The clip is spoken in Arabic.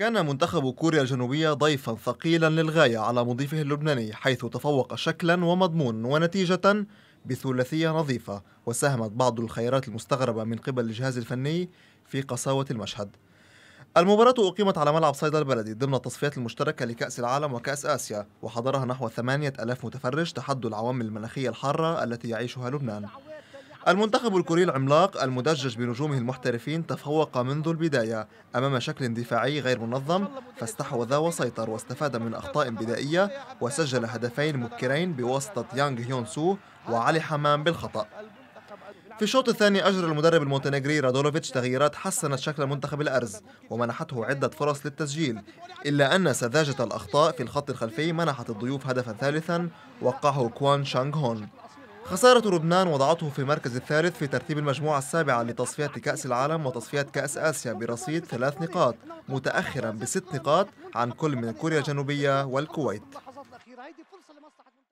كان منتخب كوريا الجنوبية ضيفا ثقيلا للغاية على مضيفه اللبناني حيث تفوق شكلا ومضمون ونتيجة بثلاثية نظيفة وساهمت بعض الخيارات المستغربة من قبل الجهاز الفني في قساوة المشهد المباراة أقيمت على ملعب صيدا البلدي ضمن التصفيات المشتركة لكأس العالم وكأس آسيا وحضرها نحو 8000 متفرج تحدوا العوامل المناخية الحارة التي يعيشها لبنان المنتخب الكوري العملاق المدجج بنجومه المحترفين تفوق منذ البداية أمام شكل دفاعي غير منظم فاستحوذ وسيطر واستفاد من أخطاء بدائية وسجل هدفين مبكرين بواسطة يانغ هيون سو وعلي حمام بالخطأ في الشوط الثاني أجرى المدرب المونتينيغري رادولوفيتش تغييرات حسنت شكل منتخب الأرز ومنحته عدة فرص للتسجيل إلا أن سذاجة الأخطاء في الخط الخلفي منحت الضيوف هدفا ثالثا وقعه كوان شانغ هون خسارة لبنان وضعته في المركز الثالث في ترتيب المجموعة السابعة لتصفية كأس العالم وتصفية كأس آسيا برصيد ثلاث نقاط متأخرا بست نقاط عن كل من كوريا الجنوبية والكويت